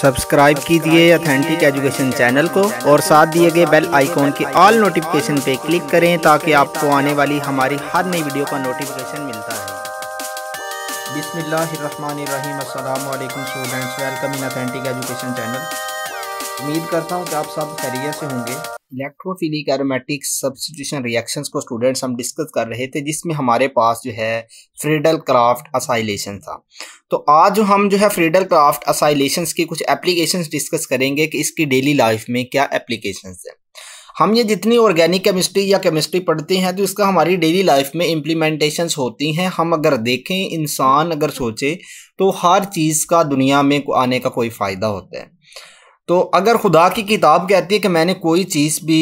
Subscribe कीजिए authentic education channel को और साथ दिए गए बेल आइकॉन के ऑल नोटिफिकेशन पे क्लिक करें ताकि आपको आने वाली हमारी हर नई वीडियो का नोटिफिकेशन मिलता है बिसमीम अल्लाम students welcome in authentic education channel उम्मीद करता हूँ कि आप सब खैरियत से होंगे इलेक्ट्रोफिलिक एरोमेटिक सब्सटीट्यूशन रिएक्शंस को स्टूडेंट्स हम डिस्कस कर रहे थे जिसमें हमारे पास जो है फ्रीडल क्राफ्ट असाइलेशन था तो आज जो हम जो है फ्रीडल क्राफ्ट असाइलेशंस की कुछ एप्लीकेशंस डिस्कस करेंगे कि इसकी डेली लाइफ में क्या एप्लीकेशंस है हम ये जितनी ऑर्गेनिक केमिस्ट्री या केमिस्ट्री पढ़ते हैं तो इसका हमारी डेली लाइफ में इम्प्लीमेंटेशंस होती हैं हम अगर देखें इंसान अगर सोचे तो हर चीज़ का दुनिया में आने का कोई फ़ायदा होता है तो अगर खुदा की किताब कहती है कि मैंने कोई चीज़ भी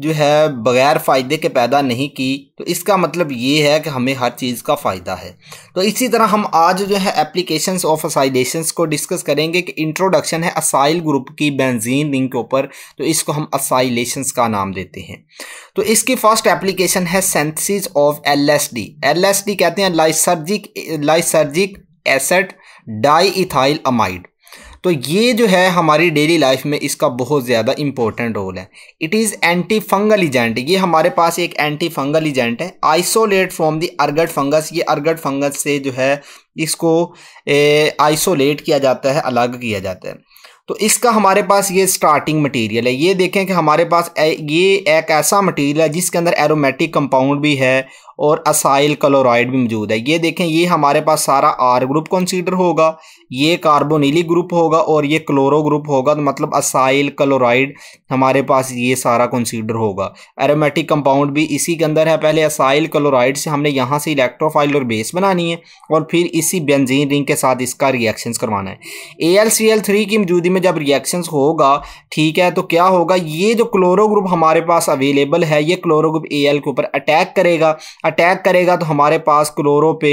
जो है बग़ैर फ़ायदे के पैदा नहीं की तो इसका मतलब ये है कि हमें हर चीज़ का फ़ायदा है तो इसी तरह हम आज जो है एप्लीकेशन ऑफ असाइलेशन को डिस्कस करेंगे कि इंट्रोडक्शन है असाइल ग्रुप की बेंजीन रिंग के ऊपर तो इसको हम असाइलेशंस का नाम देते हैं तो इसकी फर्स्ट एप्लीकेशन है synthesis of L S D L S D कहते हैं lysergic lysergic acid diethyl amide तो ये जो है हमारी डेली लाइफ में इसका बहुत ज़्यादा इंपॉर्टेंट रोल है it is anti fungal agent ये हमारे पास एक एंटी फंगल इजेंट है isolate from the ergot fungus ये अर्गड फंगस से जो है इसको आइसोलेट किया जाता है अलग किया जाता है तो इसका हमारे पास ये स्टार्टिंग मटेरियल है ये देखें कि हमारे पास ए, ये एक ऐसा मटेरियल है जिसके अंदर एरोमेटिक कंपाउंड भी है और असाइल क्लोराइड भी मौजूद है ये देखें ये हमारे पास सारा आर ग्रुप कंसीडर होगा ये कार्बोनीली ग्रुप होगा और ये क्लोरो ग्रुप होगा तो मतलब असाइल क्लोराइड हमारे पास ये सारा कंसीडर होगा एरोमेटिक कंपाउंड भी इसी के अंदर है पहले असाइल क्लोराइड से हमने यहाँ से इलेक्ट्रोफाइल और बेस बनानी है और फिर इसी बेंजीन रिंग के साथ इसका रिएक्शन करवाना है ए की मौजूदगी में जब रिएक्शन होगा ठीक है तो क्या होगा ये जो क्लोरो ग्रुप हमारे पास अवेलेबल है ये क्लोरो ग्रुप ए के ऊपर अटैक करेगा अटैक करेगा तो हमारे पास क्लोरो पे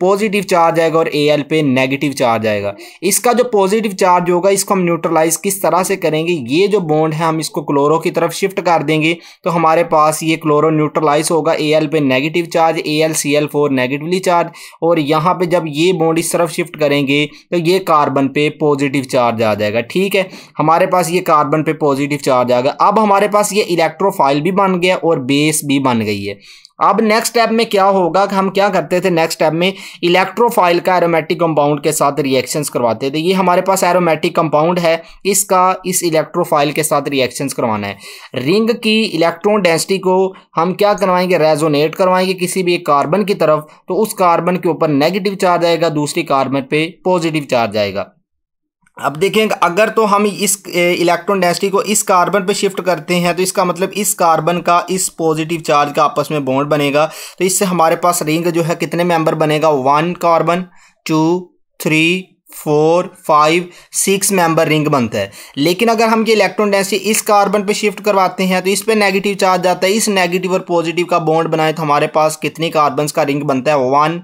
पॉजिटिव चार्ज आएगा और ए एल पे नेगेटिव चार्ज आएगा इसका जो पॉजिटिव चार्ज होगा इसको हम न्यूट्रलाइज किस तरह से करेंगे ये जो बॉन्ड है हम इसको क्लोरो की तरफ शिफ्ट कर देंगे तो हमारे पास ये क्लोरो न्यूट्रलाइज होगा ए एल पे negative charge A L C L four negatively charge और यहाँ पे जब ये बॉन्ड इस तरफ शिफ्ट करेंगे तो ये कार्बन पे पॉजिटिव चार्ज आ जाएगा ठीक है हमारे पास ये कार्बन पे पॉजिटिव चार्ज आ गया अब हमारे पास ये इलेक्ट्रोफाइल भी बन गया और बेस भी बन गई है अब नेक्स्ट स्टेप में क्या होगा कि हम क्या करते थे नेक्स्ट स्टेप में इलेक्ट्रोफाइल का एरोमेटिक कंपाउंड के साथ रिएक्शंस करवाते थे ये हमारे पास एरोमेटिक कंपाउंड है इसका इस इलेक्ट्रोफाइल के साथ रिएक्शंस करवाना है रिंग की इलेक्ट्रॉन डेंसिटी को हम क्या करवाएंगे रेजोनेट करवाएंगे किसी भी एक कार्बन की तरफ तो उस कार्बन के ऊपर नेगेटिव चार्ज आएगा दूसरी कार्बन पर पॉजिटिव चार्ज आएगा अब देखें अगर तो हम इस इलेक्ट्रॉन डेंसिटी को इस कार्बन पर शिफ्ट करते हैं तो इसका मतलब इस कार्बन का इस पॉजिटिव चार्ज का आपस में बॉन्ड बनेगा तो इससे हमारे पास रिंग जो है कितने मेंबर बनेगा one carbon two three four five six member ring बनता है लेकिन अगर हम ये इलेक्ट्रॉन डेंसिटी इस कार्बन पे शिफ्ट करवाते हैं तो इस पे नेगेटिव चार्ज आता है इस नेगेटिव और पॉजिटिव का बॉन्ड बनाए तो हमारे पास कितने कार्बन का रिंग बनता है one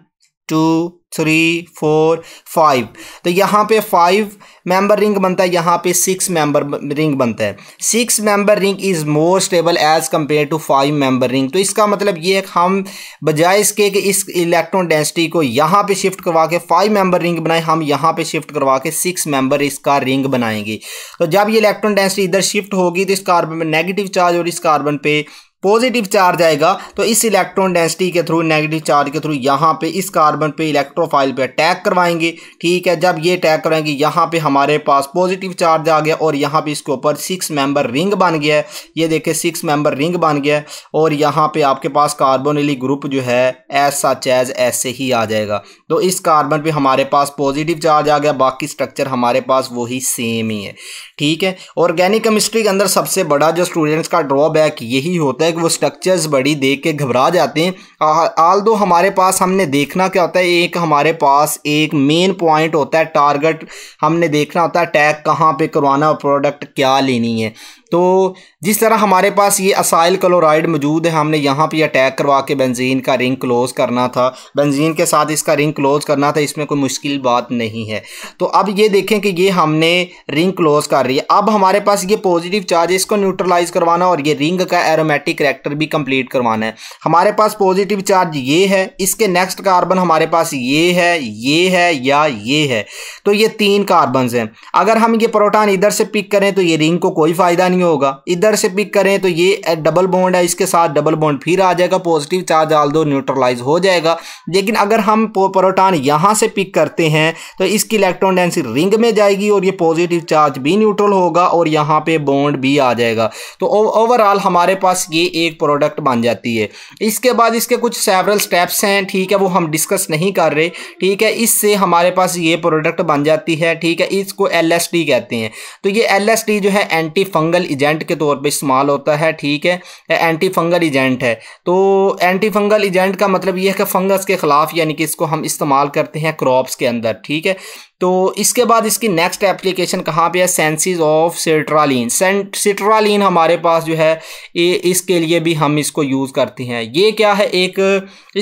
two three four five तो यहाँ पे फाइव मेंबर रिंग बनता है यहाँ पे सिक्स मेंबर रिंग बनता है six member ring is more stable as compare to five member ring तो इसका मतलब ये है कि हम बजाय इसके कि इस इलेक्ट्रॉन डेंसिटी को यहाँ पे शिफ्ट करवा के फाइव मेंबर रिंग बनाए हम यहाँ पे शिफ्ट करवा के सिक्स मेंबर इसका रिंग बनाएंगे तो जब ये इलेक्ट्रॉन डेंसिटी इधर शिफ्ट होगी तो इस कार्बन में नेगेटिव चार्ज और इस कार्बन पे पॉजिटिव चार्ज आएगा तो इस इलेक्ट्रॉन डेंसिटी के थ्रू नेगेटिव चार्ज के थ्रू यहाँ पे इस कार्बन पे इलेक्ट्रोफाइल पे अटैक करवाएंगे ठीक है जब ये अटैक करवाएंगे यहाँ पे हमारे पास पॉजिटिव चार्ज आ गया और यहाँ पे इसके ऊपर सिक्स मेंबर रिंग बन गया है ये देखे सिक्स मेंबर रिंग बन गया है और यहाँ पर आपके पास एली ग्रुप जो है ऐसा चैज ऐसे ही आ जाएगा तो इस कार्बन पर हमारे पास पॉजिटिव चार्ज आ गया बाकी स्ट्रक्चर हमारे पास वही सेम ही है ठीक है ऑर्गेनिक केमिस्ट्री के अंदर सबसे बड़ा जो स्टूडेंट्स का ड्रॉबैक यही होता है है कि वो स्ट्रक्चर्स बड़ी देख के घबरा जाते हैं आल दो हमारे पास हमने देखना क्या होता है एक हमारे पास एक मेन पॉइंट होता है टारगेट हमने देखना होता है टैग कहाँ पे करवाना प्रोडक्ट क्या लेनी है तो जिस तरह हमारे पास ये असाइल क्लोराइड मौजूद है हमने यहाँ पे अटैक करवा के बेंजीन का रिंग क्लोज़ करना था बेंजीन के साथ इसका रिंग क्लोज़ करना था इसमें कोई मुश्किल बात नहीं है तो अब ये देखें कि ये हमने रिंग क्लोज़ कर रही है अब हमारे पास ये पॉजिटिव चार्ज इसको न्यूट्रलाइज करवाना और ये रिंग का एरोमेटिक करेक्टर भी कम्प्लीट करवाना है हमारे पास पॉजिटिव चार्ज ये है इसके नेक्स्ट कार्बन हमारे पास ये है ये है या ये है तो ये तीन कार्बन हैं अगर हम ये प्रोटान इधर से पिक करें तो ये रिंग को कोई फ़ायदा नहीं नहीं होगा इधर से पिक करें तो ये डबल बॉन्ड है इसके साथ डबल बॉन्ड फिर आ जाएगा पॉजिटिव चार्ज डाल दो न्यूट्रलाइज हो जाएगा लेकिन अगर हम प्रोटॉन यहाँ से पिक करते हैं तो इसकी इलेक्ट्रॉन डेंसिटी रिंग में जाएगी और ये पॉजिटिव चार्ज भी न्यूट्रल होगा और यहाँ पे बॉन्ड भी आ जाएगा तो ओवरऑल हमारे पास ये एक प्रोडक्ट बन जाती है इसके बाद इसके कुछ सेवरल स्टेप्स हैं ठीक है वो हम डिस्कस नहीं कर रहे ठीक है इससे हमारे पास ये प्रोडक्ट बन जाती है ठीक है इसको एल कहते हैं तो ये एल जो है एंटी फंगल एजेंट के तौर पे इस्तेमाल होता है ठीक है एंटी फंगल एजेंट है तो एंटी फंगल एजेंट का मतलब यह है कि फंगस के ख़िलाफ़ यानी कि इसको हम इस्तेमाल करते हैं क्रॉप्स के अंदर ठीक है तो इसके बाद इसकी नेक्स्ट एप्लीकेशन कहाँ पे है सेंसिस ऑफ सिट्रालीन सिट्रालीन हमारे पास जो है ये इसके लिए भी हम इसको यूज़ करते हैं ये क्या है एक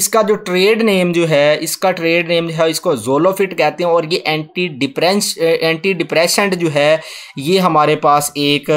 इसका जो ट्रेड नेम जो है इसका ट्रेड नेम जो है इसको जोलोफिट कहते हैं और ये एंटी डिप्रेंस एंटी डिप्रेशेंट जो है ये हमारे पास एक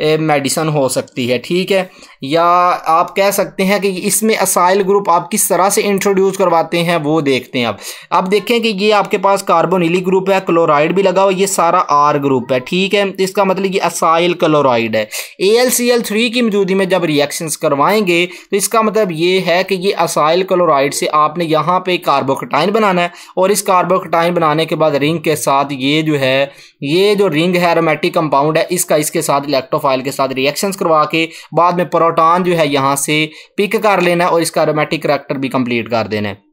मेडिसन हो सकती है ठीक है या आप कह सकते हैं कि इसमें असाइल ग्रुप आप किस तरह से इंट्रोड्यूस करवाते हैं वो देखते हैं आप अब देखें कि ये आपके पास कार्बोनिली ग्रुप है क्लोराइड भी लगा हुआ ये सारा आर ग्रुप है ठीक है इसका मतलब ये असाइल क्लोराइड है A L C L three की मौजूदगी में जब रिएक्शन करवाएंगे तो इसका मतलब ये है कि ये असाइल क्लोराइड से आपने यहाँ पर कार्बोकटाइन बनाना है और इस कार्बोकटाइन बनाने के बाद रिंग के साथ ये जो है ये जो रिंग है एरोमेटिक कंपाउंड है इसका इसके साथ इलेक्ट्रोफ ऑयल के साथ रिएक्शंस करवा के बाद में प्रोटॉन जो है यहाँ से पिक कर लेना है और इसका एरोमेटिक करैक्टर भी कंप्लीट कर देना है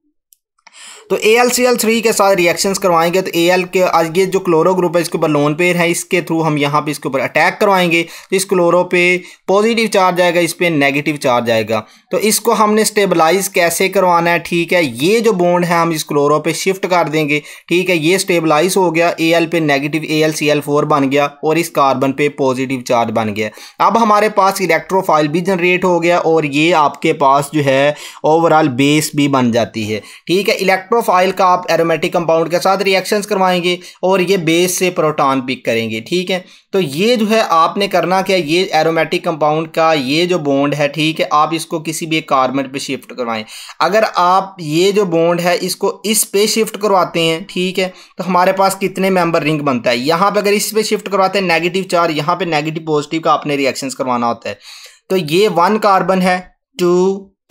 तो A L C L three के साथ रिएक्शंस करवाएंगे तो ए एल के आज ये जो क्लोरो ग्रुप है इसके ऊपर लोन पेयर है इसके थ्रू हम यहाँ पे इसके ऊपर अटैक करवाएंगे तो इस क्लोरो पे पॉजिटिव चार्ज आएगा इस पर नेगेटिव चार्ज आएगा तो इसको हमने स्टेबलाइज कैसे करवाना है ठीक है ये जो बॉन्ड है हम इस क्लोरो पे शिफ्ट कर देंगे ठीक है ये स्टेबलाइज हो गया ए एल पे negative A L C L four बन गया और इस कार्बन पे पॉजिटिव चार्ज बन गया अब हमारे पास इलेक्ट्रोफाइल भी जनरेट हो गया और ये आपके पास जो है ओवरऑल बेस भी बन जाती है ठीक है इलेक्ट्रो प्रोफाइल का आप एरोमेटिक कंपाउंड के साथ रिएक्शंस करवाएंगे और ये बेस से प्रोटॉन पिक करेंगे ठीक है तो ये जो है आपने करना क्या ये एरोमेटिक कंपाउंड का ये जो बॉन्ड है ठीक है आप इसको किसी भी एक कार्बन पे शिफ्ट करवाएं अगर आप ये जो बॉन्ड है इसको इस पे शिफ्ट करवाते हैं ठीक है तो हमारे पास कितने मेंबर रिंग बनता है यहाँ पे अगर इस पे शिफ्ट करवाते हैं नेगेटिव चार यहाँ पे नेगेटिव पॉजिटिव का आपने रिएक्शन करवाना होता है तो ये वन कार्बन है टू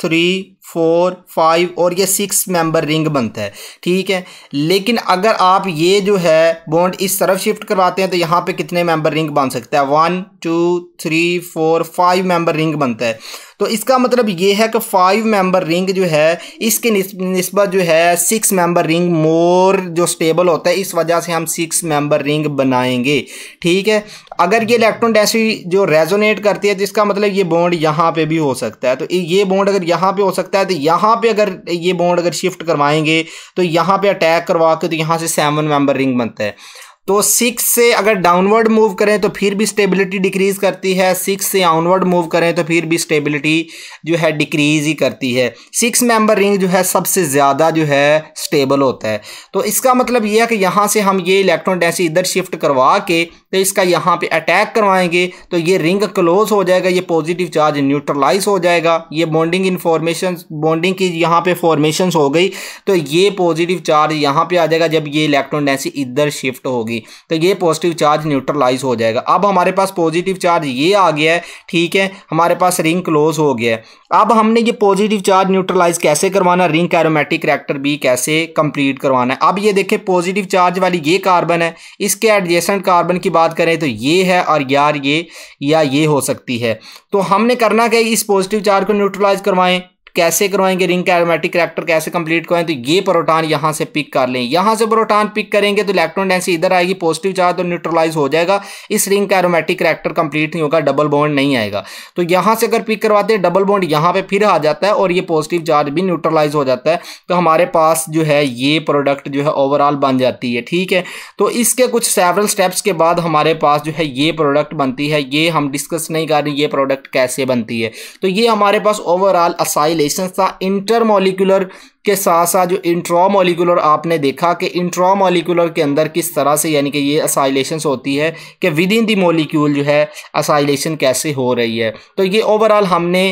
थ्री फोर फाइव और ये सिक्स मेंबर रिंग बनता है ठीक है लेकिन अगर आप ये जो है बॉन्ड इस तरफ शिफ्ट करवाते हैं तो यहाँ पे कितने मेंबर रिंग बन सकता है one two three four five member ring बनता है तो इसका मतलब ये है कि फाइव मेंबर रिंग जो है इसके नस्बत जो है सिक्स मेंबर रिंग मोर जो स्टेबल होता है इस वजह से हम सिक्स मेंबर रिंग बनाएंगे ठीक है अगर ये इलेक्ट्रॉन डेंसिटी जो रेजोनेट करती है जिसका मतलब ये बॉन्ड यहाँ पे भी हो सकता है तो ये बॉन्ड अगर यहाँ पे हो सकता है तो यहाँ पे अगर ये बॉन्ड अगर शिफ्ट करवाएंगे तो यहाँ पे अटैक करवा के तो यहाँ से सेवन मेंबर रिंग बनता है तो सिक्स से अगर डाउनवर्ड मूव करें तो फिर भी स्टेबिलिटी डिक्रीज करती है सिक्स से आउनवर्ड मूव करें तो फिर भी स्टेबिलिटी जो है डिक्रीज ही करती है सिक्स मेंबर रिंग जो है सबसे ज़्यादा जो है स्टेबल होता है तो इसका मतलब यह है कि यहाँ से हम ये इलेक्ट्रॉन डेंसिटी इधर शिफ्ट करवा के तो इसका यहाँ पे अटैक करवाएंगे तो ये रिंग क्लोज हो जाएगा ये पॉजिटिव चार्ज न्यूट्रलाइज हो जाएगा ये बॉन्डिंग इन्फॉर्मेशन बॉन्डिंग की यहाँ पे फॉर्मेशन हो गई तो ये पॉजिटिव चार्ज यहाँ पे आ जाएगा जब ये इलेक्ट्रॉन डेंसिटी इधर शिफ्ट होगी होगी तो ये पॉजिटिव चार्ज न्यूट्रलाइज हो जाएगा अब हमारे पास पॉजिटिव चार्ज ये आ गया है ठीक है हमारे पास रिंग क्लोज हो गया है अब हमने ये पॉजिटिव चार्ज न्यूट्रलाइज कैसे करवाना रिंग एरोमेटिक रिएक्टर भी कैसे कंप्लीट करवाना है अब ये देखें पॉजिटिव चार्ज वाली ये कार्बन है इसके एडजेसेंट कार्बन की बात करें तो ये है और यार ये या ये हो सकती है तो हमने करना क्या इस पॉजिटिव चार्ज को न्यूट्रलाइज करवाएं कैसे करवाएंगे रिंग का एरोमेटिक करैक्टर कैसे कंप्लीट करवाएं तो ये प्रोटॉन यहां से पिक कर लें यहां से प्रोटॉन पिक करेंगे तो इलेक्ट्रॉन डेंसिटी इधर आएगी पॉजिटिव चार्ज तो न्यूट्रलाइज हो जाएगा इस रिंग का एरोमेटिक करैक्टर कंप्लीट नहीं होगा डबल बॉन्ड नहीं आएगा तो यहां से अगर पिक करवाते हैं डबल बॉन्ड यहां पर फिर आ जाता है और ये पॉजिटिव चार्ज भी न्यूट्रलाइज हो जाता है तो हमारे पास जो है ये प्रोडक्ट जो है ओवरऑल बन जाती है ठीक है तो इसके कुछ सेवरल स्टेप्स के बाद हमारे पास जो है ये प्रोडक्ट बनती है ये हम डिस्कस नहीं कर रहे ये प्रोडक्ट कैसे बनती है तो ये हमारे पास ओवरऑल असाइल रिलेशन था इंटरमोलिकुलर के साथ साथ जो इंट्रामोलिकुलर आपने देखा कि इंट्रामोलिकुलर के अंदर किस तरह से यानी कि ये असाइलेशन होती है कि विद इन दी मोलिक्यूल जो है असाइलेशन कैसे हो रही है तो ये ओवरऑल हमने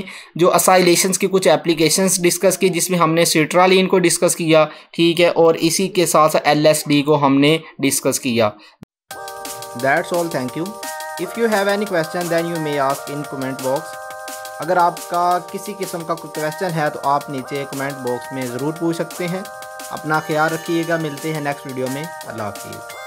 जो असाइलेशन की कुछ एप्लीकेशन डिस्कस की जिसमें हमने सिट्रालीन को डिस्कस किया ठीक है और इसी के साथ साथ एल को हमने डिस्कस किया that's all thank you If you have any question then you may ask in comment box. अगर आपका किसी किस्म का कोई क्वेश्चन है तो आप नीचे कमेंट बॉक्स में ज़रूर पूछ सकते हैं अपना ख्याल रखिएगा मिलते हैं नेक्स्ट वीडियो में अल्लाह हाफिज़